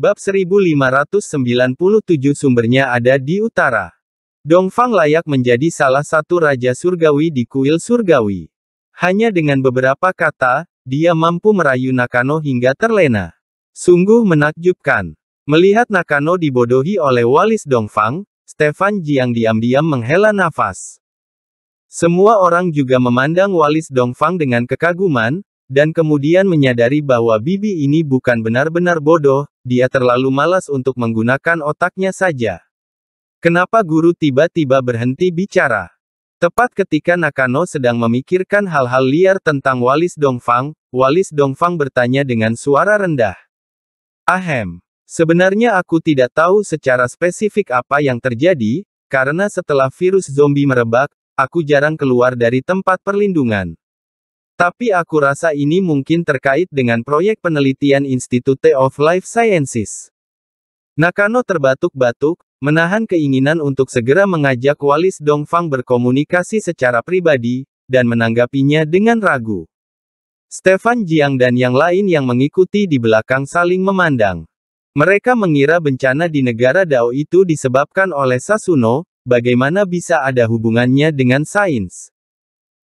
Bab 1597 sumbernya ada di utara. Dongfang layak menjadi salah satu raja surgawi di kuil surgawi. Hanya dengan beberapa kata, dia mampu merayu Nakano hingga terlena. Sungguh menakjubkan. Melihat Nakano dibodohi oleh walis Dongfang, Stefan Jiang diam-diam menghela nafas. Semua orang juga memandang walis Dongfang dengan kekaguman, dan kemudian menyadari bahwa bibi ini bukan benar-benar bodoh, dia terlalu malas untuk menggunakan otaknya saja. Kenapa guru tiba-tiba berhenti bicara? Tepat ketika Nakano sedang memikirkan hal-hal liar tentang Walis Dongfang, Walis Dongfang bertanya dengan suara rendah. Ahem. Sebenarnya aku tidak tahu secara spesifik apa yang terjadi, karena setelah virus zombie merebak, aku jarang keluar dari tempat perlindungan. Tapi aku rasa ini mungkin terkait dengan proyek penelitian Institute of Life Sciences. Nakano terbatuk-batuk, menahan keinginan untuk segera mengajak Walis Dongfang berkomunikasi secara pribadi, dan menanggapinya dengan ragu. Stefan Jiang dan yang lain yang mengikuti di belakang saling memandang. Mereka mengira bencana di negara Dao itu disebabkan oleh Sasuno, bagaimana bisa ada hubungannya dengan sains.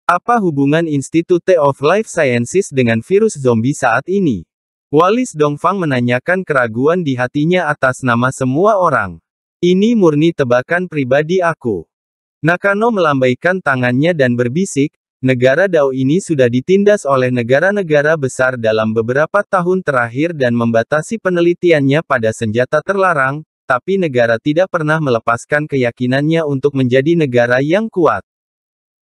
Apa hubungan Institute of Life Sciences dengan virus zombie saat ini? Walis Dongfang menanyakan keraguan di hatinya atas nama semua orang. Ini murni tebakan pribadi aku. Nakano melambaikan tangannya dan berbisik, negara Dao ini sudah ditindas oleh negara-negara besar dalam beberapa tahun terakhir dan membatasi penelitiannya pada senjata terlarang, tapi negara tidak pernah melepaskan keyakinannya untuk menjadi negara yang kuat.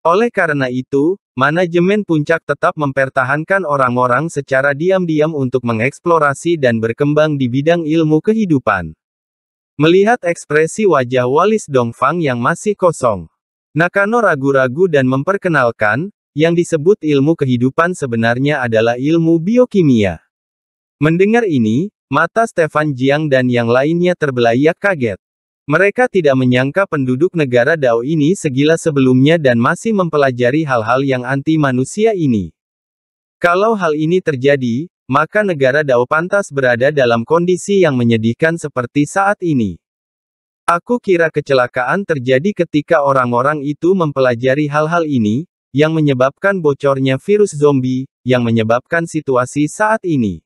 Oleh karena itu, manajemen puncak tetap mempertahankan orang-orang secara diam-diam untuk mengeksplorasi dan berkembang di bidang ilmu kehidupan. Melihat ekspresi wajah Walis Dongfang yang masih kosong, Nakano ragu-ragu dan memperkenalkan, yang disebut ilmu kehidupan sebenarnya adalah ilmu biokimia. Mendengar ini, mata Stefan Jiang dan yang lainnya terbelayak kaget. Mereka tidak menyangka penduduk negara Dao ini segila sebelumnya dan masih mempelajari hal-hal yang anti-manusia ini. Kalau hal ini terjadi, maka negara Dao pantas berada dalam kondisi yang menyedihkan seperti saat ini. Aku kira kecelakaan terjadi ketika orang-orang itu mempelajari hal-hal ini, yang menyebabkan bocornya virus zombie, yang menyebabkan situasi saat ini.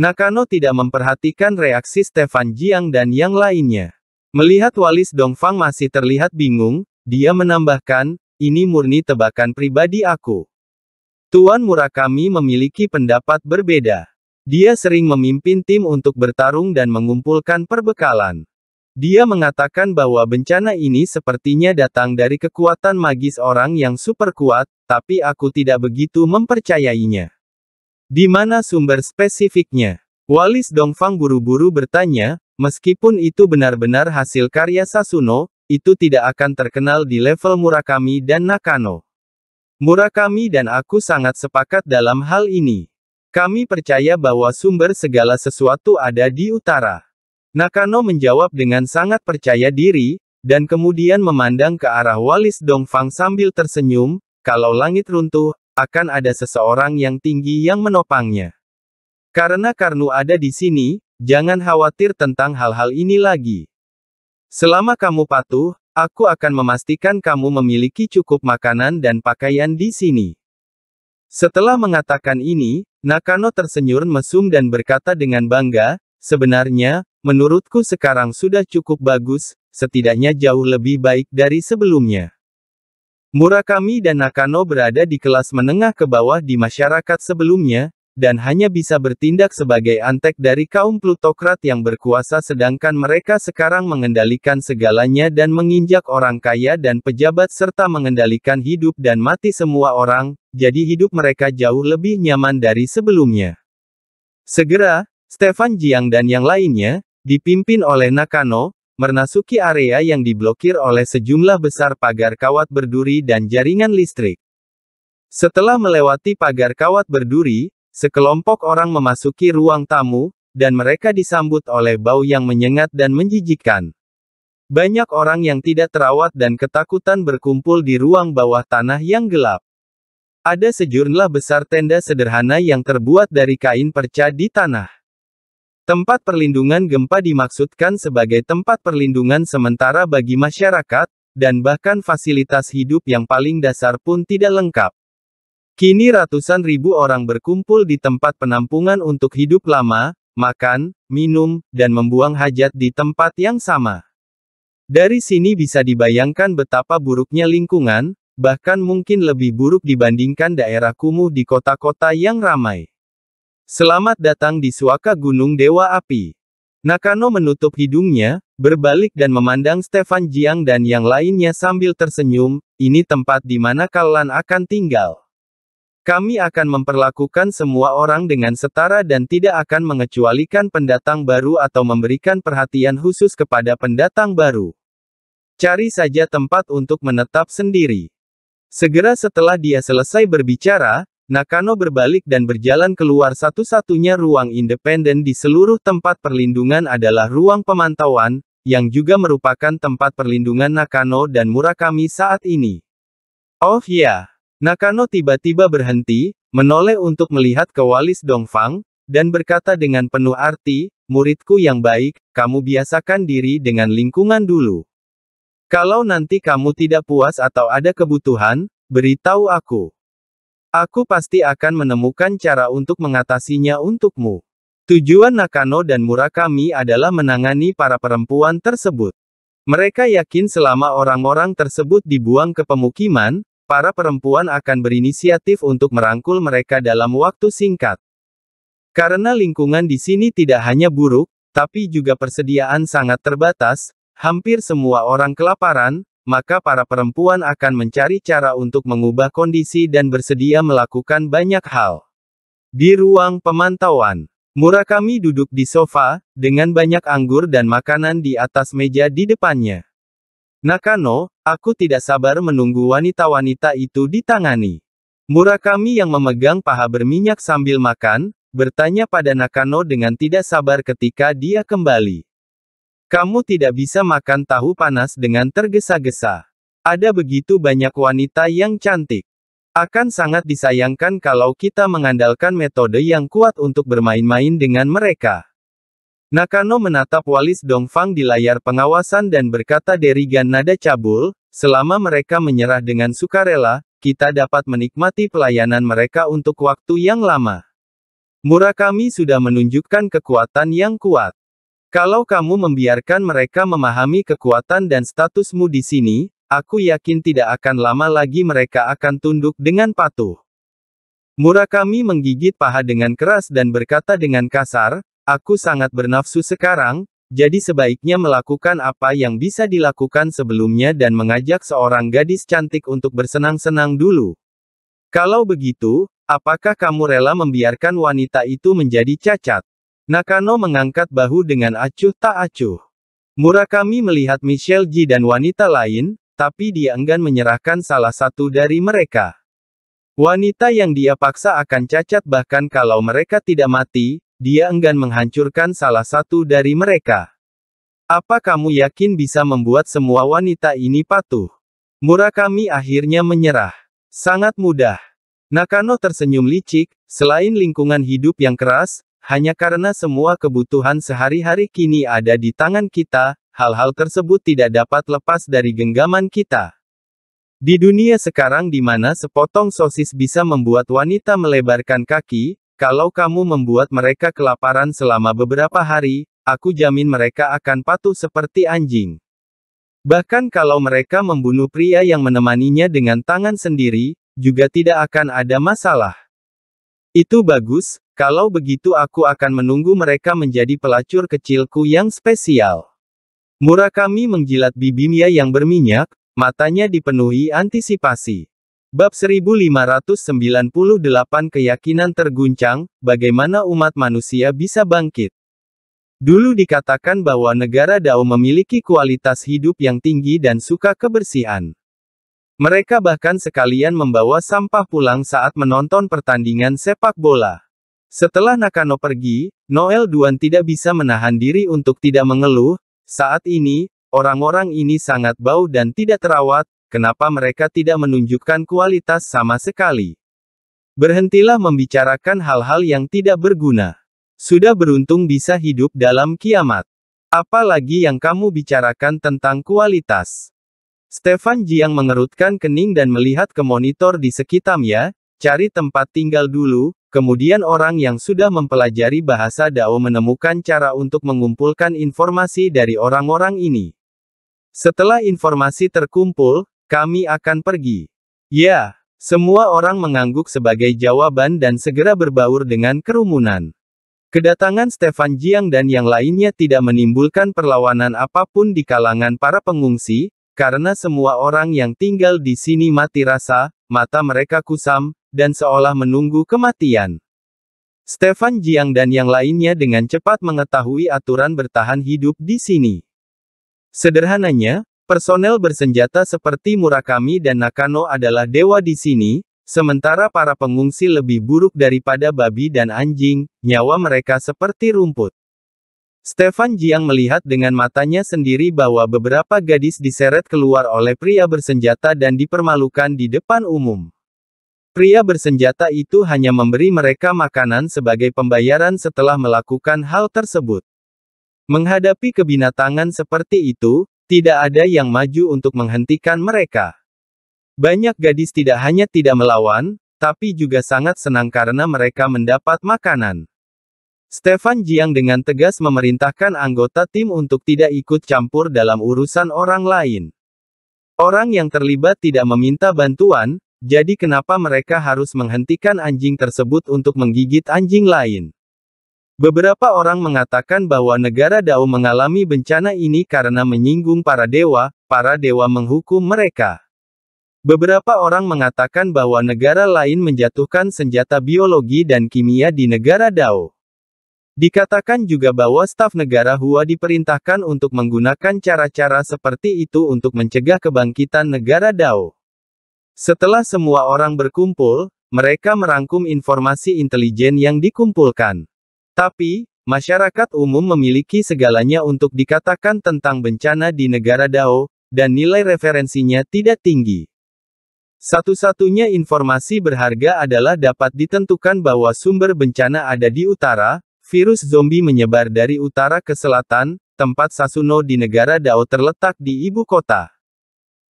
Nakano tidak memperhatikan reaksi Stefan Jiang dan yang lainnya. Melihat Walis Dongfang masih terlihat bingung, dia menambahkan, ini murni tebakan pribadi aku. Tuan Murakami memiliki pendapat berbeda. Dia sering memimpin tim untuk bertarung dan mengumpulkan perbekalan. Dia mengatakan bahwa bencana ini sepertinya datang dari kekuatan magis orang yang super kuat, tapi aku tidak begitu mempercayainya. Di mana sumber spesifiknya? Walis Dongfang buru-buru bertanya, Meskipun itu benar-benar hasil karya Sasuno, itu tidak akan terkenal di level Murakami dan Nakano. Murakami dan aku sangat sepakat dalam hal ini. Kami percaya bahwa sumber segala sesuatu ada di utara. Nakano menjawab dengan sangat percaya diri, dan kemudian memandang ke arah Walis Dongfang sambil tersenyum, kalau langit runtuh, akan ada seseorang yang tinggi yang menopangnya. Karena Karnu ada di sini, jangan khawatir tentang hal-hal ini lagi. Selama kamu patuh, aku akan memastikan kamu memiliki cukup makanan dan pakaian di sini. Setelah mengatakan ini, Nakano tersenyum mesum dan berkata dengan bangga, sebenarnya, menurutku sekarang sudah cukup bagus, setidaknya jauh lebih baik dari sebelumnya. Murakami dan Nakano berada di kelas menengah ke bawah di masyarakat sebelumnya, dan hanya bisa bertindak sebagai antek dari kaum plutokrat yang berkuasa sedangkan mereka sekarang mengendalikan segalanya dan menginjak orang kaya dan pejabat serta mengendalikan hidup dan mati semua orang, jadi hidup mereka jauh lebih nyaman dari sebelumnya. Segera, Stefan Jiang dan yang lainnya, dipimpin oleh Nakano, merasuki area yang diblokir oleh sejumlah besar pagar kawat berduri dan jaringan listrik. Setelah melewati pagar kawat berduri, Sekelompok orang memasuki ruang tamu, dan mereka disambut oleh bau yang menyengat dan menjijikkan. Banyak orang yang tidak terawat dan ketakutan berkumpul di ruang bawah tanah yang gelap. Ada sejumlah besar tenda sederhana yang terbuat dari kain perca di tanah. Tempat perlindungan gempa dimaksudkan sebagai tempat perlindungan sementara bagi masyarakat, dan bahkan fasilitas hidup yang paling dasar pun tidak lengkap. Kini ratusan ribu orang berkumpul di tempat penampungan untuk hidup lama, makan, minum, dan membuang hajat di tempat yang sama. Dari sini bisa dibayangkan betapa buruknya lingkungan, bahkan mungkin lebih buruk dibandingkan daerah kumuh di kota-kota yang ramai. Selamat datang di Suaka Gunung Dewa Api. Nakano menutup hidungnya, berbalik dan memandang Stefan Jiang dan yang lainnya sambil tersenyum, ini tempat di mana Kalan akan tinggal. Kami akan memperlakukan semua orang dengan setara dan tidak akan mengecualikan pendatang baru atau memberikan perhatian khusus kepada pendatang baru. Cari saja tempat untuk menetap sendiri. Segera setelah dia selesai berbicara, Nakano berbalik dan berjalan keluar satu-satunya ruang independen di seluruh tempat perlindungan adalah ruang pemantauan, yang juga merupakan tempat perlindungan Nakano dan Murakami saat ini. Oh ya, yeah. Nakano tiba-tiba berhenti, menoleh untuk melihat ke walis Dongfang, dan berkata dengan penuh arti, muridku yang baik, kamu biasakan diri dengan lingkungan dulu. Kalau nanti kamu tidak puas atau ada kebutuhan, beritahu aku. Aku pasti akan menemukan cara untuk mengatasinya untukmu. Tujuan Nakano dan Murakami adalah menangani para perempuan tersebut. Mereka yakin selama orang-orang tersebut dibuang ke pemukiman, para perempuan akan berinisiatif untuk merangkul mereka dalam waktu singkat. Karena lingkungan di sini tidak hanya buruk, tapi juga persediaan sangat terbatas, hampir semua orang kelaparan, maka para perempuan akan mencari cara untuk mengubah kondisi dan bersedia melakukan banyak hal. Di ruang pemantauan, Murakami duduk di sofa, dengan banyak anggur dan makanan di atas meja di depannya. Nakano, aku tidak sabar menunggu wanita-wanita itu ditangani. Murakami yang memegang paha berminyak sambil makan, bertanya pada Nakano dengan tidak sabar ketika dia kembali. Kamu tidak bisa makan tahu panas dengan tergesa-gesa. Ada begitu banyak wanita yang cantik. Akan sangat disayangkan kalau kita mengandalkan metode yang kuat untuk bermain-main dengan mereka. Nakano menatap walis Dongfang di layar pengawasan dan berkata derigan nada cabul, selama mereka menyerah dengan sukarela, kita dapat menikmati pelayanan mereka untuk waktu yang lama. Murakami sudah menunjukkan kekuatan yang kuat. Kalau kamu membiarkan mereka memahami kekuatan dan statusmu di sini, aku yakin tidak akan lama lagi mereka akan tunduk dengan patuh. Murakami menggigit paha dengan keras dan berkata dengan kasar, Aku sangat bernafsu sekarang, jadi sebaiknya melakukan apa yang bisa dilakukan sebelumnya dan mengajak seorang gadis cantik untuk bersenang-senang dulu. Kalau begitu, apakah kamu rela membiarkan wanita itu menjadi cacat? Nakano mengangkat bahu dengan acuh tak acuh. Murakami melihat Michelle Ji dan wanita lain, tapi dia enggan menyerahkan salah satu dari mereka. Wanita yang dia paksa akan cacat bahkan kalau mereka tidak mati, dia enggan menghancurkan salah satu dari mereka. Apa kamu yakin bisa membuat semua wanita ini patuh? Murakami akhirnya menyerah. Sangat mudah. Nakano tersenyum licik, selain lingkungan hidup yang keras, hanya karena semua kebutuhan sehari-hari kini ada di tangan kita, hal-hal tersebut tidak dapat lepas dari genggaman kita. Di dunia sekarang di mana sepotong sosis bisa membuat wanita melebarkan kaki, kalau kamu membuat mereka kelaparan selama beberapa hari, aku jamin mereka akan patuh seperti anjing. Bahkan kalau mereka membunuh pria yang menemaninya dengan tangan sendiri, juga tidak akan ada masalah. Itu bagus, kalau begitu aku akan menunggu mereka menjadi pelacur kecilku yang spesial. Murakami menjilat bibirnya yang berminyak, matanya dipenuhi antisipasi. Bab 1598 Keyakinan Terguncang, Bagaimana Umat Manusia Bisa Bangkit Dulu dikatakan bahwa negara Dao memiliki kualitas hidup yang tinggi dan suka kebersihan. Mereka bahkan sekalian membawa sampah pulang saat menonton pertandingan sepak bola. Setelah Nakano pergi, Noel Duan tidak bisa menahan diri untuk tidak mengeluh, saat ini, orang-orang ini sangat bau dan tidak terawat, kenapa mereka tidak menunjukkan kualitas sama sekali. Berhentilah membicarakan hal-hal yang tidak berguna. Sudah beruntung bisa hidup dalam kiamat. Apalagi yang kamu bicarakan tentang kualitas. Stefan Jiang mengerutkan kening dan melihat ke monitor di sekitarnya, cari tempat tinggal dulu, kemudian orang yang sudah mempelajari bahasa Dao menemukan cara untuk mengumpulkan informasi dari orang-orang ini. Setelah informasi terkumpul, kami akan pergi. Ya, semua orang mengangguk sebagai jawaban dan segera berbaur dengan kerumunan. Kedatangan Stefan Jiang dan yang lainnya tidak menimbulkan perlawanan apapun di kalangan para pengungsi, karena semua orang yang tinggal di sini mati rasa, mata mereka kusam, dan seolah menunggu kematian. Stefan Jiang dan yang lainnya dengan cepat mengetahui aturan bertahan hidup di sini. Sederhananya, Personel bersenjata seperti Murakami dan Nakano adalah dewa di sini, sementara para pengungsi lebih buruk daripada babi dan anjing, nyawa mereka seperti rumput. Stefan Jiang melihat dengan matanya sendiri bahwa beberapa gadis diseret keluar oleh pria bersenjata dan dipermalukan di depan umum. Pria bersenjata itu hanya memberi mereka makanan sebagai pembayaran setelah melakukan hal tersebut. Menghadapi kebinatangan seperti itu, tidak ada yang maju untuk menghentikan mereka. Banyak gadis tidak hanya tidak melawan, tapi juga sangat senang karena mereka mendapat makanan. Stefan Jiang dengan tegas memerintahkan anggota tim untuk tidak ikut campur dalam urusan orang lain. Orang yang terlibat tidak meminta bantuan, jadi kenapa mereka harus menghentikan anjing tersebut untuk menggigit anjing lain? Beberapa orang mengatakan bahwa negara Dao mengalami bencana ini karena menyinggung para dewa, para dewa menghukum mereka. Beberapa orang mengatakan bahwa negara lain menjatuhkan senjata biologi dan kimia di negara Dao. Dikatakan juga bahwa staf negara Hua diperintahkan untuk menggunakan cara-cara seperti itu untuk mencegah kebangkitan negara Dao. Setelah semua orang berkumpul, mereka merangkum informasi intelijen yang dikumpulkan. Tapi, masyarakat umum memiliki segalanya untuk dikatakan tentang bencana di negara Dao, dan nilai referensinya tidak tinggi. Satu-satunya informasi berharga adalah dapat ditentukan bahwa sumber bencana ada di utara, virus zombie menyebar dari utara ke selatan, tempat Sasuno di negara Dao terletak di ibu kota.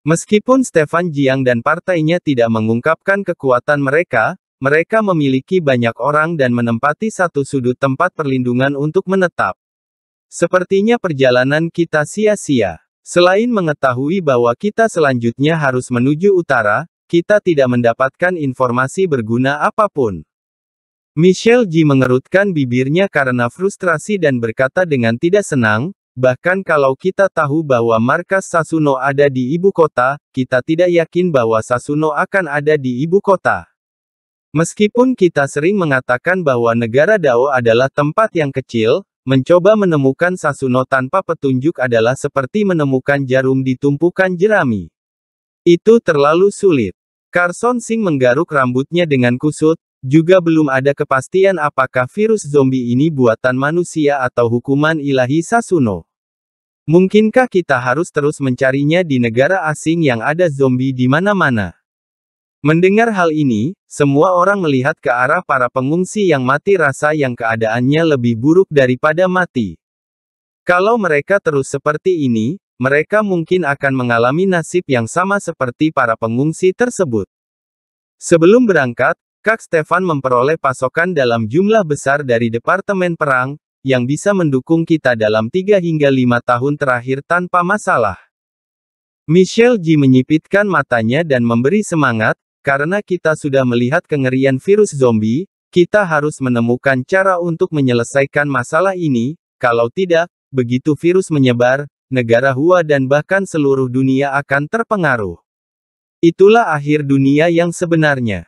Meskipun Stefan Jiang dan partainya tidak mengungkapkan kekuatan mereka, mereka memiliki banyak orang dan menempati satu sudut tempat perlindungan untuk menetap. Sepertinya perjalanan kita sia-sia. Selain mengetahui bahwa kita selanjutnya harus menuju utara, kita tidak mendapatkan informasi berguna apapun. Michelle G mengerutkan bibirnya karena frustrasi dan berkata dengan tidak senang, bahkan kalau kita tahu bahwa markas Sasuno ada di ibu kota, kita tidak yakin bahwa Sasuno akan ada di ibu kota. Meskipun kita sering mengatakan bahwa negara Dao adalah tempat yang kecil, mencoba menemukan Sasuno tanpa petunjuk adalah seperti menemukan jarum di tumpukan jerami. Itu terlalu sulit. Carson Singh menggaruk rambutnya dengan kusut, juga belum ada kepastian apakah virus zombie ini buatan manusia atau hukuman ilahi Sasuno. Mungkinkah kita harus terus mencarinya di negara asing yang ada zombie di mana-mana? Mendengar hal ini, semua orang melihat ke arah para pengungsi yang mati rasa yang keadaannya lebih buruk daripada mati. Kalau mereka terus seperti ini, mereka mungkin akan mengalami nasib yang sama seperti para pengungsi tersebut. Sebelum berangkat, Kak Stefan memperoleh pasokan dalam jumlah besar dari Departemen Perang, yang bisa mendukung kita dalam 3 hingga 5 tahun terakhir tanpa masalah. Michelle G menyipitkan matanya dan memberi semangat, karena kita sudah melihat kengerian virus zombie, kita harus menemukan cara untuk menyelesaikan masalah ini, kalau tidak, begitu virus menyebar, negara Hua dan bahkan seluruh dunia akan terpengaruh. Itulah akhir dunia yang sebenarnya.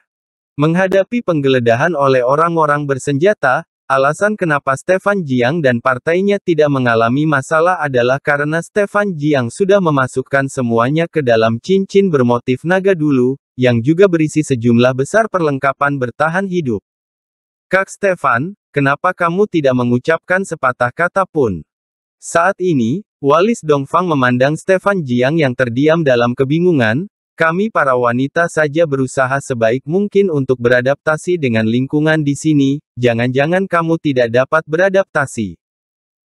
Menghadapi penggeledahan oleh orang-orang bersenjata, alasan kenapa Stefan Jiang dan partainya tidak mengalami masalah adalah karena Stefan Jiang sudah memasukkan semuanya ke dalam cincin bermotif naga dulu, yang juga berisi sejumlah besar perlengkapan bertahan hidup. Kak Stefan, kenapa kamu tidak mengucapkan sepatah kata pun? Saat ini, Walis Dongfang memandang Stefan Jiang yang terdiam dalam kebingungan, kami para wanita saja berusaha sebaik mungkin untuk beradaptasi dengan lingkungan di sini, jangan-jangan kamu tidak dapat beradaptasi.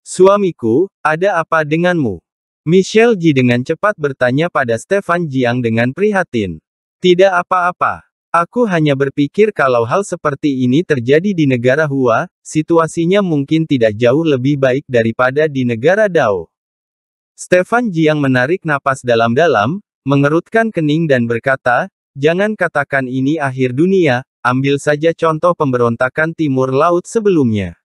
Suamiku, ada apa denganmu? Michelle Ji dengan cepat bertanya pada Stefan Jiang dengan prihatin. Tidak apa-apa. Aku hanya berpikir kalau hal seperti ini terjadi di negara Hua, situasinya mungkin tidak jauh lebih baik daripada di negara Dao. Stefan Jiang menarik napas dalam-dalam, mengerutkan kening dan berkata, jangan katakan ini akhir dunia, ambil saja contoh pemberontakan timur laut sebelumnya.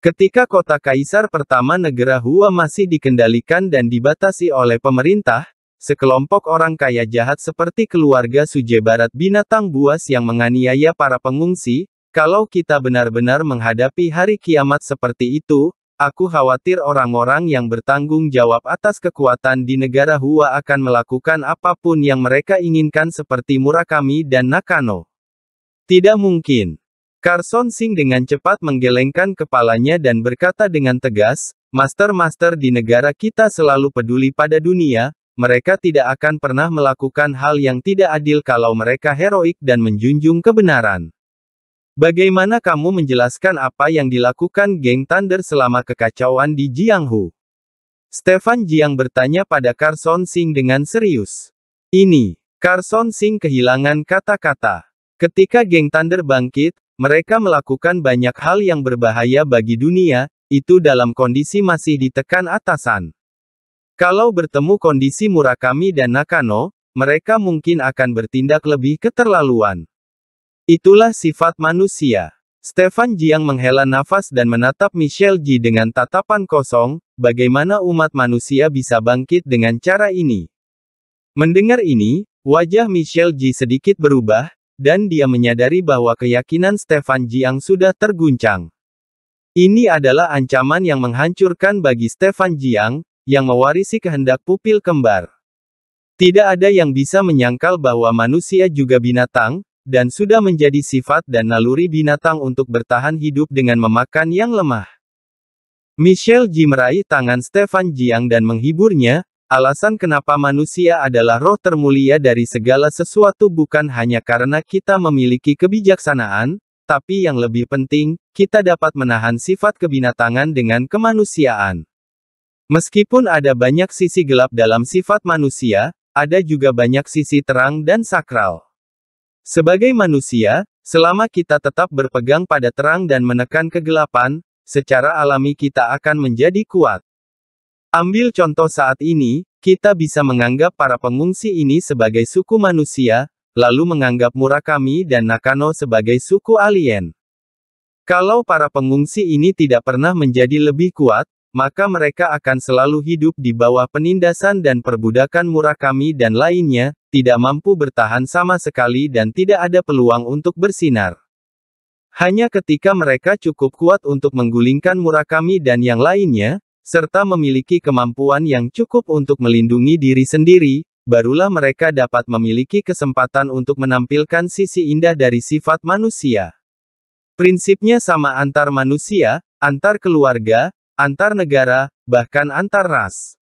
Ketika kota kaisar pertama negara Hua masih dikendalikan dan dibatasi oleh pemerintah, Sekelompok orang kaya jahat seperti keluarga Suje Barat binatang buas yang menganiaya para pengungsi, kalau kita benar-benar menghadapi hari kiamat seperti itu, aku khawatir orang-orang yang bertanggung jawab atas kekuatan di negara Hua akan melakukan apapun yang mereka inginkan seperti Murakami dan Nakano. Tidak mungkin. Carson Singh dengan cepat menggelengkan kepalanya dan berkata dengan tegas, Master-master di negara kita selalu peduli pada dunia, mereka tidak akan pernah melakukan hal yang tidak adil kalau mereka heroik dan menjunjung kebenaran. Bagaimana kamu menjelaskan apa yang dilakukan geng Thunder selama kekacauan di Jianghu? Stefan Jiang bertanya pada Carson Singh dengan serius. Ini, Carson Singh kehilangan kata-kata. Ketika geng Thunder bangkit, mereka melakukan banyak hal yang berbahaya bagi dunia, itu dalam kondisi masih ditekan atasan. Kalau bertemu kondisi Murakami dan Nakano, mereka mungkin akan bertindak lebih keterlaluan. Itulah sifat manusia. Stefan Jiang menghela nafas dan menatap Michelle Ji dengan tatapan kosong, bagaimana umat manusia bisa bangkit dengan cara ini. Mendengar ini, wajah Michelle Ji sedikit berubah, dan dia menyadari bahwa keyakinan Stefan Jiang sudah terguncang. Ini adalah ancaman yang menghancurkan bagi Stefan Jiang, yang mewarisi kehendak pupil kembar. Tidak ada yang bisa menyangkal bahwa manusia juga binatang, dan sudah menjadi sifat dan naluri binatang untuk bertahan hidup dengan memakan yang lemah. Michelle Ji meraih tangan Stefan Jiang dan menghiburnya, alasan kenapa manusia adalah roh termulia dari segala sesuatu bukan hanya karena kita memiliki kebijaksanaan, tapi yang lebih penting, kita dapat menahan sifat kebinatangan dengan kemanusiaan. Meskipun ada banyak sisi gelap dalam sifat manusia, ada juga banyak sisi terang dan sakral. Sebagai manusia, selama kita tetap berpegang pada terang dan menekan kegelapan, secara alami kita akan menjadi kuat. Ambil contoh saat ini, kita bisa menganggap para pengungsi ini sebagai suku manusia, lalu menganggap Murakami dan Nakano sebagai suku alien. Kalau para pengungsi ini tidak pernah menjadi lebih kuat, maka mereka akan selalu hidup di bawah penindasan dan perbudakan murah kami dan lainnya, tidak mampu bertahan sama sekali dan tidak ada peluang untuk bersinar. Hanya ketika mereka cukup kuat untuk menggulingkan murah kami dan yang lainnya, serta memiliki kemampuan yang cukup untuk melindungi diri sendiri, barulah mereka dapat memiliki kesempatan untuk menampilkan sisi indah dari sifat manusia. Prinsipnya sama antar manusia, antar keluarga, antar negara, bahkan antar ras.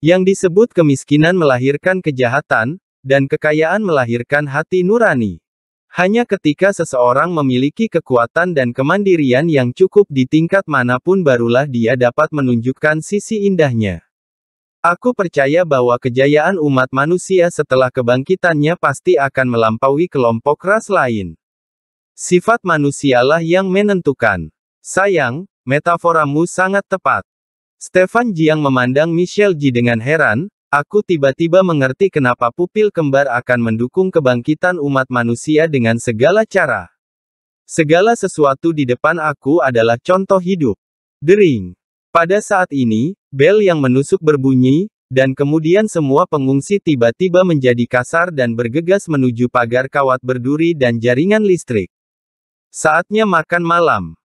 Yang disebut kemiskinan melahirkan kejahatan, dan kekayaan melahirkan hati nurani. Hanya ketika seseorang memiliki kekuatan dan kemandirian yang cukup di tingkat manapun barulah dia dapat menunjukkan sisi indahnya. Aku percaya bahwa kejayaan umat manusia setelah kebangkitannya pasti akan melampaui kelompok ras lain. Sifat manusialah yang menentukan. Sayang, Metaforamu sangat tepat. Stefan Jiang memandang Michelle Ji dengan heran, aku tiba-tiba mengerti kenapa pupil kembar akan mendukung kebangkitan umat manusia dengan segala cara. Segala sesuatu di depan aku adalah contoh hidup. Dering. Pada saat ini, bel yang menusuk berbunyi, dan kemudian semua pengungsi tiba-tiba menjadi kasar dan bergegas menuju pagar kawat berduri dan jaringan listrik. Saatnya makan malam.